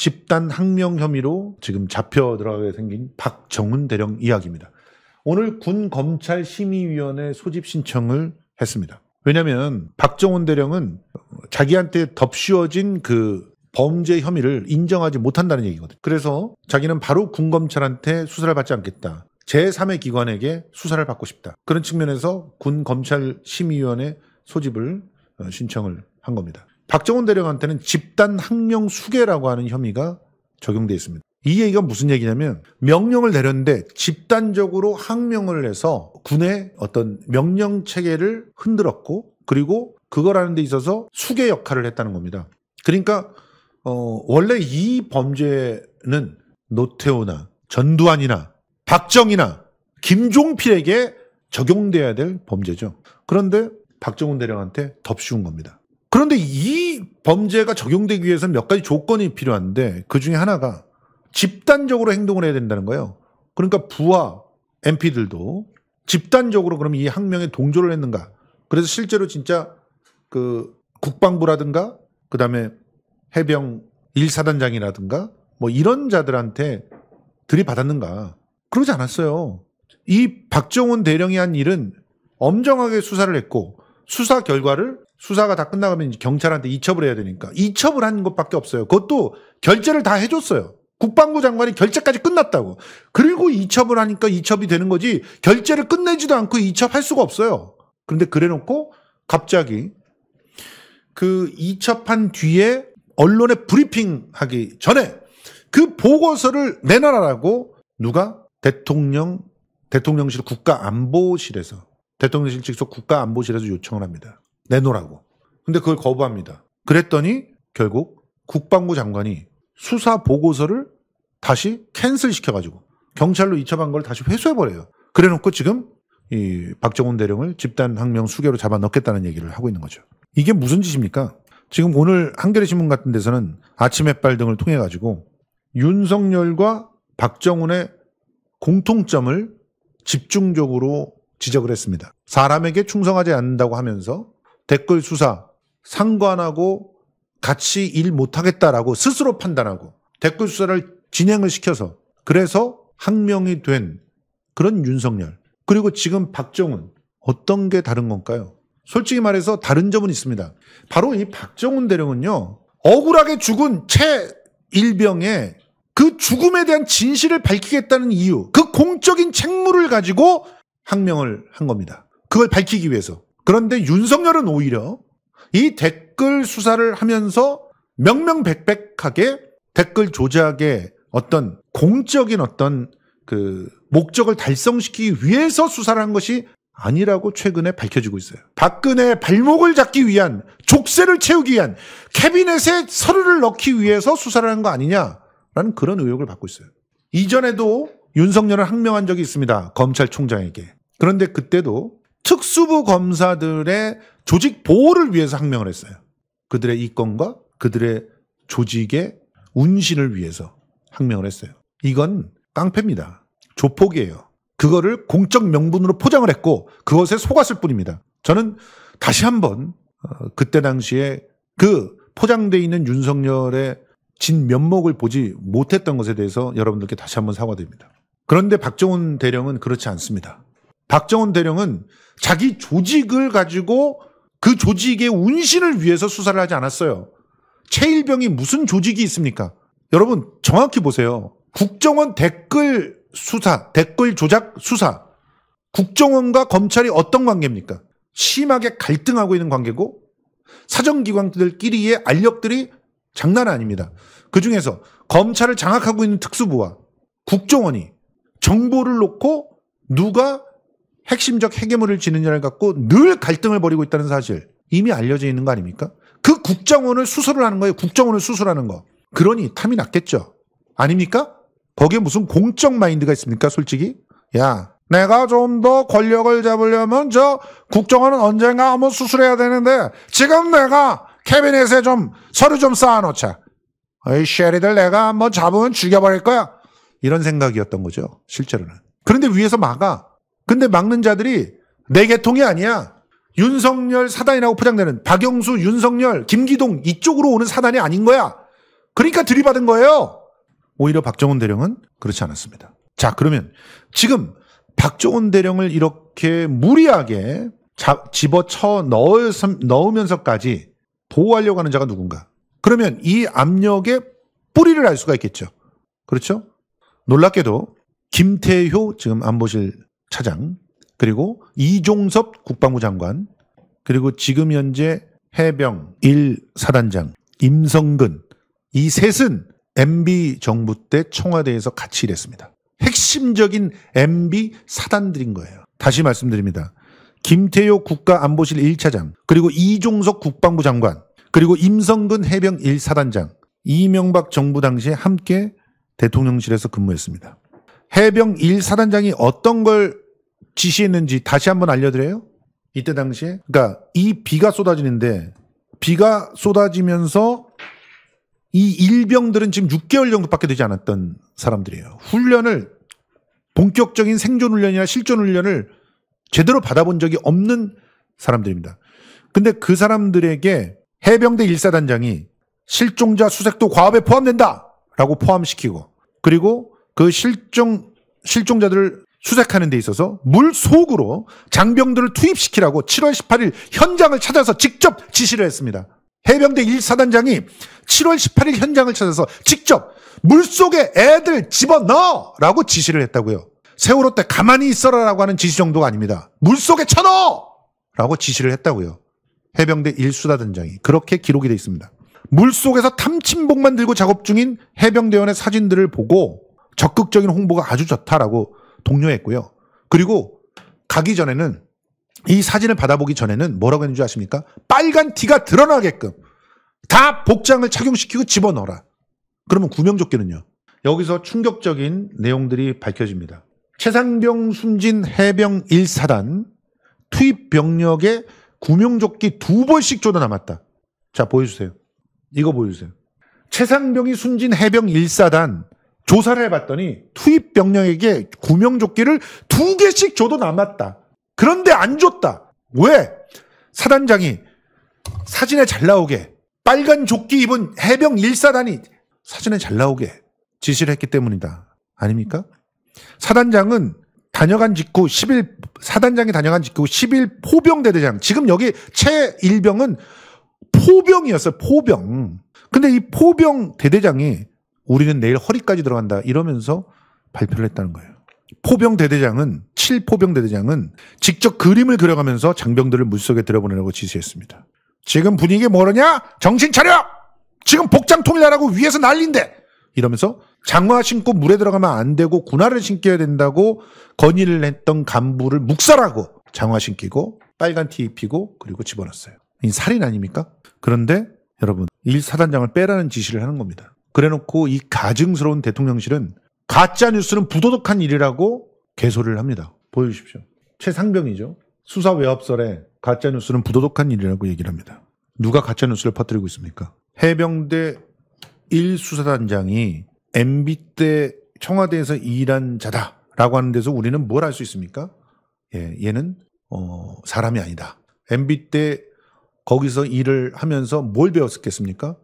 집단 항명 혐의로 지금 잡혀 들어가게 생긴 박정은 대령 이야기입니다. 오늘 군 검찰 심의위원회 소집 신청을 했습니다. 왜냐하면 박정은 대령은 자기한테 덮씌워진 그 범죄 혐의를 인정하지 못한다는 얘기거든. 요 그래서 자기는 바로 군 검찰한테 수사를 받지 않겠다. 제3의 기관에게 수사를 받고 싶다. 그런 측면에서 군 검찰 심의위원회 소집을 신청을 한 겁니다. 박정훈 대령한테는 집단 항명 수괴라고 하는 혐의가 적용돼 있습니다. 이 얘기가 무슨 얘기냐면 명령을 내렸는데 집단적으로 항명을 해서 군의 어떤 명령 체계를 흔들었고 그리고 그걸 하는 데 있어서 수괴 역할을 했다는 겁니다. 그러니까 어 원래 이 범죄는 노태우나 전두환이나 박정희나 김종필에게 적용돼야 될 범죄죠. 그런데 박정훈 대령한테 덥쉬운 겁니다. 그런데 이 범죄가 적용되기 위해서는 몇 가지 조건이 필요한데 그 중에 하나가 집단적으로 행동을 해야 된다는 거예요. 그러니까 부하 MP들도 집단적으로 그럼 이 항명에 동조를 했는가? 그래서 실제로 진짜 그 국방부라든가 그다음에 해병 1사단장이라든가 뭐 이런 자들한테 들이받았는가? 그러지 않았어요. 이 박정훈 대령이 한 일은 엄정하게 수사를 했고 수사 결과를 수사가 다 끝나가면 이제 경찰한테 이첩을 해야 되니까 이첩을 한 것밖에 없어요. 그것도 결제를 다 해줬어요. 국방부 장관이 결제까지 끝났다고. 그리고 이첩을 하니까 이첩이 되는 거지 결제를 끝내지도 않고 이첩할 수가 없어요. 그런데 그래놓고 갑자기 그 이첩한 뒤에 언론에 브리핑하기 전에 그 보고서를 내놔라라고 누가 대통령 대통령실 국가안보실에서 대통령실 직속 국가안보실에서 요청을 합니다. 내놓으라고. 근데 그걸 거부합니다. 그랬더니 결국 국방부 장관이 수사 보고서를 다시 캔슬 시켜가지고 경찰로 이첩한 걸 다시 회수해버려요. 그래놓고 지금 이 박정훈 대령을 집단 항명 수계로 잡아 넣겠다는 얘기를 하고 있는 거죠. 이게 무슨 짓입니까? 지금 오늘 한겨레 신문 같은 데서는 아침 햇발 등을 통해 가지고 윤석열과 박정훈의 공통점을 집중적으로 지적을 했습니다. 사람에게 충성하지 않는다고 하면서 댓글 수사 상관하고 같이 일 못하겠다라고 스스로 판단하고 댓글 수사를 진행을 시켜서 그래서 항명이 된 그런 윤석열 그리고 지금 박정훈 어떤 게 다른 건가요? 솔직히 말해서 다른 점은 있습니다. 바로 이 박정훈 대령은요 억울하게 죽은 최 일병의 그 죽음에 대한 진실을 밝히겠다는 이유, 그 공적인 책무를 가지고 항명을 한 겁니다. 그걸 밝히기 위해서. 그런데 윤석열은 오히려 이 댓글 수사를 하면서 명명백백하게 댓글 조작의 어떤 공적인 어떤 그 목적을 달성시키기 위해서 수사를 한 것이 아니라고 최근에 밝혀지고 있어요. 박근혜 발목을 잡기 위한 족쇄를 채우기 위한 캐비넷에 서류를 넣기 위해서 수사를 한 거 아니냐라는 그런 의혹을 받고 있어요. 이전에도 윤석열을 항명한 적이 있습니다. 검찰총장에게. 그런데 그때도 특수부 검사들의 조직 보호를 위해서 항명을 했어요. 그들의 이권과 그들의 조직의 운신을 위해서 항명을 했어요. 이건 깡패입니다. 조폭이에요. 그거를 공적 명분으로 포장을 했고 그것에 속았을 뿐입니다. 저는 다시 한번 어, 그때 당시에 그 포장돼 있는 윤석열의 진 면목을 보지 못했던 것에 대해서 여러분들께 다시 한번 사과드립니다. 그런데 박정훈 대령은 그렇지 않습니다. 박정원 대령은 자기 조직을 가지고 그 조직의 운신을 위해서 수사를 하지 않았어요. 최일병이 무슨 조직이 있습니까? 여러분 정확히 보세요. 국정원 댓글 수사, 댓글 조작 수사. 국정원과 검찰이 어떤 관계입니까? 심하게 갈등하고 있는 관계고 사정기관들끼리의 알력들이 장난 아닙니다. 그 중에서 검찰을 장악하고 있는 특수부와 국정원이 정보를 놓고 누가 핵심적 해괴물을 지는 연을 갖고 늘 갈등을 벌이고 있다는 사실 이미 알려져 있는 거 아닙니까? 그 국정원을 수술을 하는 거예요. 국정원을 수술하는 거. 그러니 탐이 났겠죠. 아닙니까? 거기에 무슨 공적 마인드가 있습니까? 솔직히. 야, 내가 좀 더 권력을 잡으려면 저 국정원은 언젠가 한번 수술해야 되는데 지금 내가 캐비넷에 좀 서류 좀 쌓아놓자. 어이 쉐리들 내가 한번 잡으면 죽여버릴 거야. 이런 생각이었던 거죠. 실제로는. 그런데 위에서 막아. 근데 막는 자들이 내 계통이 아니야. 윤석열 사단이라고 포장되는 박영수, 윤석열, 김기동 이쪽으로 오는 사단이 아닌 거야. 그러니까 들이받은 거예요. 오히려 박정훈 대령은 그렇지 않았습니다. 자, 그러면 지금 박정훈 대령을 이렇게 무리하게 자, 집어쳐 넣을, 넣으면서까지 보호하려고 하는 자가 누군가. 그러면 이 압력의 뿌리를 알 수가 있겠죠. 그렇죠? 놀랍게도 김태효 지금 안보실 차장 그리고 이종섭 국방부 장관 그리고 지금 현재 해병 1사단장 임성근 이 셋은 MB 정부 때 청와대에서 같이 일했습니다. 핵심적인 MB 사단들인 거예요. 다시 말씀드립니다. 김태효 국가안보실 1차장, 그리고 이종석 국방부 장관, 그리고 임성근 해병 1사단장, 이명박 정부 당시에 함께 대통령실에서 근무했습니다. 해병 1사단장이 어떤 걸 지시했는지 다시 한번 알려드려요? 이때 당시에? 그러니까 이 비가 쏟아지는데 비가 쏟아지면서 이 일병들은 지금 6개월 정도밖에 되지 않았던 사람들이에요. 훈련을 본격적인 생존 훈련이나 실전 훈련을 제대로 받아본 적이 없는 사람들입니다. 근데 그 사람들에게 해병대 1사단장이 실종자 수색도 과업에 포함된다! 라고 포함시키고 그리고 그 실종 실종자들을 수색하는 데 있어서 물 속으로 장병들을 투입시키라고 7월 18일 현장을 찾아서 직접 지시를 했습니다. 해병대 1사단장이 7월 18일 현장을 찾아서 직접 물속에 애들 집어넣어! 라고 지시를 했다고요. 세월호 때 가만히 있어라라고 하는 지시 정도가 아닙니다. 물속에 쳐넣어! 라고 지시를 했다고요. 해병대 1수다단장이 그렇게 기록이 되어 있습니다. 물속에서 탐침복만 들고 작업 중인 해병대원의 사진들을 보고 적극적인 홍보가 아주 좋다라고 독려했고요. 그리고 가기 전에는 이 사진을 받아보기 전에는 뭐라고 했는지 아십니까? 빨간 티가 드러나게끔 다 복장을 착용시키고 집어넣어라. 그러면 구명조끼는요. 여기서 충격적인 내용들이 밝혀집니다. 최상병 숨진 해병 1사단 투입 병력에 구명조끼 두번씩쪼아 남았다. 자, 보여주세요. 이거 보여주세요. 최상병이 숨진 해병 1사단 조사를 해봤더니 투입 병력에게 구명조끼를 두 개씩 줘도 남았다. 그런데 안 줬다. 왜? 사단장이 사진에 잘 나오게 빨간 조끼 입은 해병 1사단이 사진에 잘 나오게 지시를 했기 때문이다. 아닙니까? 사단장은 다녀간 직후 10일 사단장이 다녀간 직후 10일 포병대대장 지금 여기 최일병은 포병이었어요. 포병. 근데 이 포병 대대장이 우리는 내일 허리까지 들어간다 이러면서 발표를 했다는 거예요. 포병 대대장은 7포병 대대장은 직접 그림을 그려가면서 장병들을 물속에 들여보내라고 지시했습니다. 지금 분위기 뭐러냐? 정신 차려! 지금 복장 통일하라고 위에서 난린인데 이러면서 장화 신고 물에 들어가면 안 되고 군화를 신겨야 된다고 건의를 했던 간부를 묵살하고 장화 신기고 빨간 티 입히고 그리고 집어넣었어요. 이 살인 아닙니까? 그런데 여러분 일사단장을 빼라는 지시를 하는 겁니다. 그래놓고 이 가증스러운 대통령실은 가짜 뉴스는 부도덕한 일이라고 개소리를 합니다. 보여주십시오. 최상병이죠. 수사 외압설에 가짜 뉴스는 부도덕한 일이라고 얘기를 합니다. 누가 가짜 뉴스를 퍼뜨리고 있습니까? 해병대 1수사단장이 MB 때 청와대에서 일한 자다라고 하는 데서 우리는 뭘 알 수 있습니까? 예, 얘는 어, 사람이 아니다. MB 때 거기서 일을 하면서 뭘 배웠겠습니까?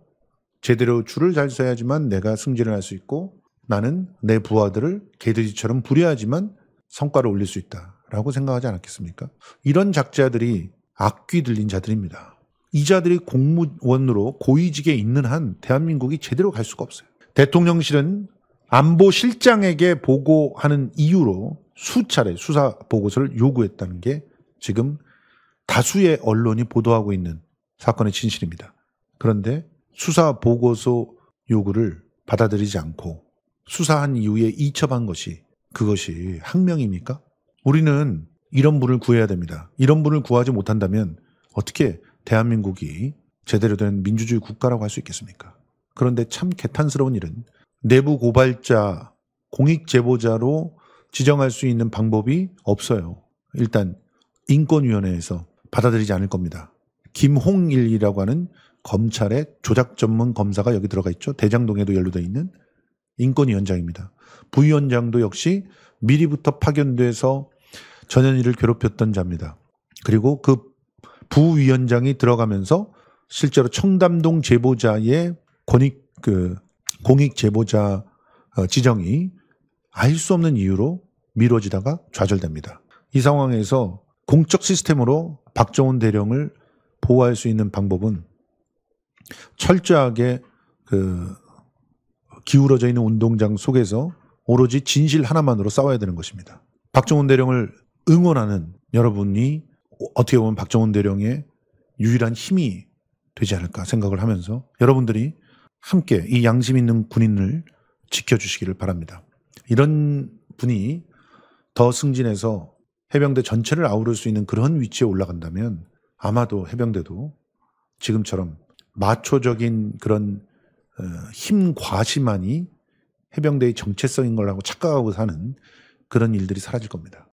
제대로 줄을 잘 서야지만 내가 승진을 할 수 있고 나는 내 부하들을 개돼지처럼 부려야지만 성과를 올릴 수 있다라고 생각하지 않았겠습니까? 이런 작자들이 악귀 들린 자들입니다. 이 자들이 공무원으로 고위직에 있는 한 대한민국이 제대로 갈 수가 없어요. 대통령실은 안보실장에게 보고하는 이유로 수차례 수사 보고서를 요구했다는 게 지금 다수의 언론이 보도하고 있는 사건의 진실입니다. 그런데 수사 보고서 요구를 받아들이지 않고 수사한 이후에 이첩한 것이 그것이 항명입니까? 우리는 이런 분을 구해야 됩니다. 이런 분을 구하지 못한다면 어떻게 대한민국이 제대로 된 민주주의 국가라고 할 수 있겠습니까? 그런데 참 개탄스러운 일은 내부 고발자, 공익 제보자로 지정할 수 있는 방법이 없어요. 일단 인권위원회에서 받아들이지 않을 겁니다. 김홍일이라고 하는 검찰의 조작 전문 검사가 여기 들어가 있죠. 대장동에도 연루돼 있는 인권위원장입니다. 부위원장도 역시 미리부터 파견돼서 전현희를 괴롭혔던 자입니다. 그리고 그 부위원장이 들어가면서 실제로 청담동 제보자의 권익 그 공익 제보자 어, 지정이 알 수 없는 이유로 미뤄지다가 좌절됩니다. 이 상황에서 공적 시스템으로 박정훈 대령을 보호할 수 있는 방법은 철저하게 그 기울어져 있는 운동장 속에서 오로지 진실 하나만으로 싸워야 되는 것입니다. 박정훈 대령을 응원하는 여러분이 어떻게 보면 박정훈 대령의 유일한 힘이 되지 않을까 생각을 하면서 여러분들이 함께 이 양심 있는 군인을 지켜주시기를 바랍니다. 이런 분이 더 승진해서 해병대 전체를 아우를 수 있는 그런 위치에 올라간다면 아마도 해병대도 지금처럼 마초적인 그런 어, 힘 과시만이 해병대의 정체성인 걸라고 착각하고 사는 그런 일들이 사라질 겁니다.